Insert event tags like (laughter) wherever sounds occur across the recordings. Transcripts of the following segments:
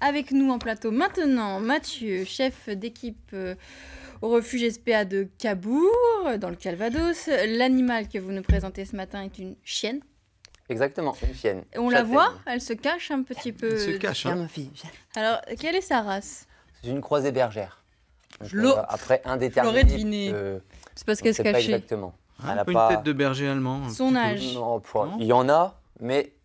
Avec nous en plateau maintenant, Mathieu, chef d'équipe euh, au refuge SPA de Cabourg, dans le Calvados. L'animal que vous nous présentez ce matin est une chienne. Exactement, une chienne. On la voit, elle se cache un petit peu. Elle se cache, hein. Alors, quelle est sa race C'est une croisée bergère. Donc, après, indéterminée. deviné. Euh, C'est parce qu'elle se cachait. Exactement. Ah, elle a une tête de berger allemand. Son âge. il y en a, mais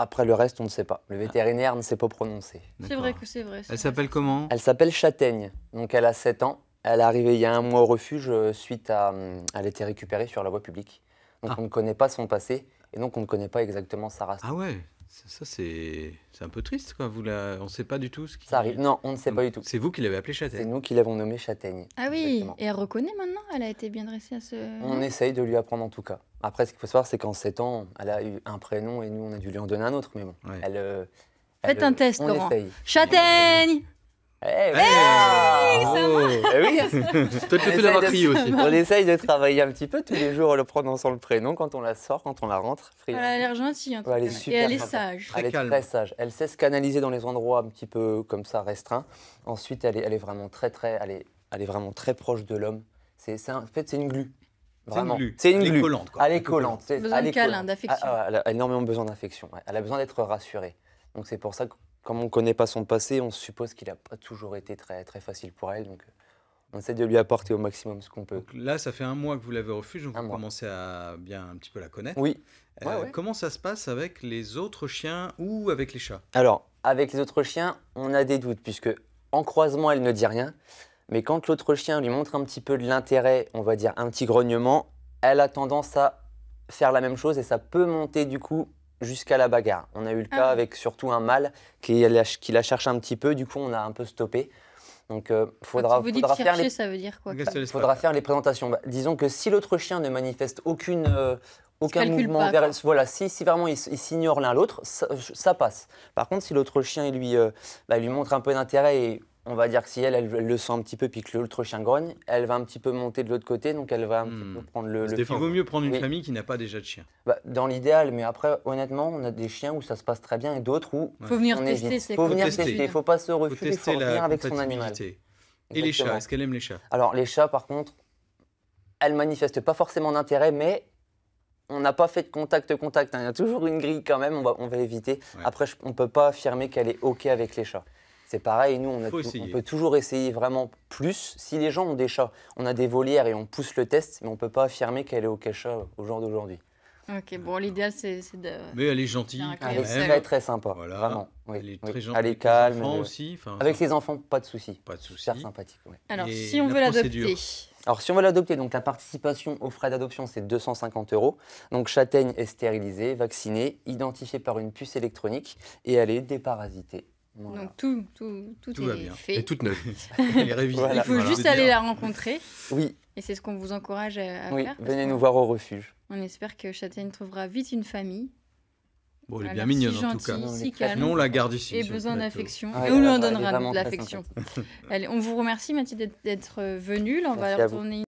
après le reste, on ne sait pas. Le vétérinaire ne s'est pas prononcé. C'est vrai que c'est vrai. Elle s'appelle comment Elle s'appelle Châtaigne. Donc elle a 7 ans. Elle est arrivée il y a un mois au refuge euh, suite à. Euh, elle a été récupérée sur la voie publique. Donc ah. on ne connaît pas son passé et donc on ne connaît pas exactement sa race. Ah ouais ça, c'est un peu triste, quoi. Vous On ne sait pas du tout ce qui. Ça arrive. Non, on ne sait pas du tout. C'est vous qui l'avez appelée Châtaigne. C'est nous qui l'avons nommée Châtaigne. Ah oui, et elle reconnaît maintenant Elle a été bien dressée à ce. On essaye de lui apprendre en tout cas. Après, ce qu'il faut savoir, c'est qu'en 7 ans, elle a eu un prénom et nous, on a dû lui en donner un autre. Mais bon, elle. Euh, Faites un test, on Laurent. Châtaigne eh hey, ah, eh oui, oui. Peut-être d'avoir aussi. On essaye de travailler un petit peu tous les jours en le prononçant le prénom quand on la sort, quand on la rentre. elle a l'air gentille. elle est super Et elle est sage. elle est très sage. Elle sait se canaliser dans les endroits un petit peu comme ça restreints. Ensuite, elle est, elle est vraiment très très, elle elle est vraiment très proche de l'homme. C'est, en fait, c'est une glue. Vraiment. C'est une glue. collante. Elle est collante. besoin ah, ah, elle a énormément besoin d'affection. Elle a besoin d'être rassurée. Donc c'est pour ça que comme on ne connaît pas son passé, on suppose qu'il n'a pas toujours été très, très facile pour elle. Donc, euh, on essaie de lui apporter au maximum ce qu'on peut. là, ça fait un mois que vous l'avez au refuge, donc vous commencez à bien un petit peu la connaître. Oui. Euh, comment ça se passe avec les autres chiens ou avec les chats Alors, avec les autres chiens, on a des doutes, puisque en croisement, elle ne dit rien. Mais quand l'autre chien lui montre un petit peu de l'intérêt, on va dire un petit grognement, elle a tendance à faire la même chose et ça peut monter du coup jusqu'à la bagarre. On a eu le cas ah. avec surtout un mâle qui la, qui cherche un petit peu, du coup on a un peu stoppé. Donc il faudra, faire les... présentations. Bah, disons que si l'autre chien ne manifeste aucune, euh, aucun mouvement vers voilà, si, si vraiment il s'ignore l'un l'autre, ça, passe. Par contre, si l'autre chien lui, euh, bah, lui montre un peu d'intérêt et on va dire que si elle, le sent un petit peu, puis que l'autre chien grogne, elle va un petit peu monter de l'autre côté, donc elle va un petit hmm. peu prendre le. Il vaut mieux prendre une famille qui n'a pas déjà de chien. Bah, dans l'idéal, mais après, honnêtement, on a des chiens où ça se passe très bien et d'autres où. Il Faut venir tester. Il faut, venir tester. Il faut pas se refuser. Il faut revenir avec son animal. Et les chats, est-ce qu'elle aime les chats Alors les chats, par contre, elles manifestent pas forcément d'intérêt, mais on n'a pas fait de contact-contact. Il y a toujours une grille quand même, on va, on éviter. Après, on ne peut pas affirmer qu'elle est OK avec les chats. C'est pareil, nous, on, on, peut toujours essayer vraiment plus. Si les gens ont des chats, on a des volières et on pousse le test, mais on ne peut pas affirmer qu'elle est au cachot au jour d'aujourd'hui. Ok, bon, l'idéal, c'est de. Mais elle est gentille. elle est très, très sympa. Voilà. Vraiment. Elle est très gentille. Elle est calme. Avec les enfants aussi. Avec ses enfants, pas de souci. Pas de souci. sympathique. Alors, si on veut l'adopter. Alors, si on veut l'adopter, donc la participation aux frais d'adoption, c'est 250 euros. Donc, châtaigne est stérilisée, vaccinée, identifiée par une puce électronique et elle est déparasitée donc tout, tout, tout, est va bien. fait. Et toute neuve. (laughs) Elle est Il faut juste aller la rencontrer. Oui. Et c'est ce qu'on vous encourage à, oui, faire. Venez nous voir au refuge. On espère que Châtaigne trouvera vite une famille. Bon, elle est bien mignonne en tout cas. Si calme, non, on la garde ici. Et besoin d'affection. et on lui en donnera de l'affection. on vous remercie Mathilde d'être venue. on va retourner.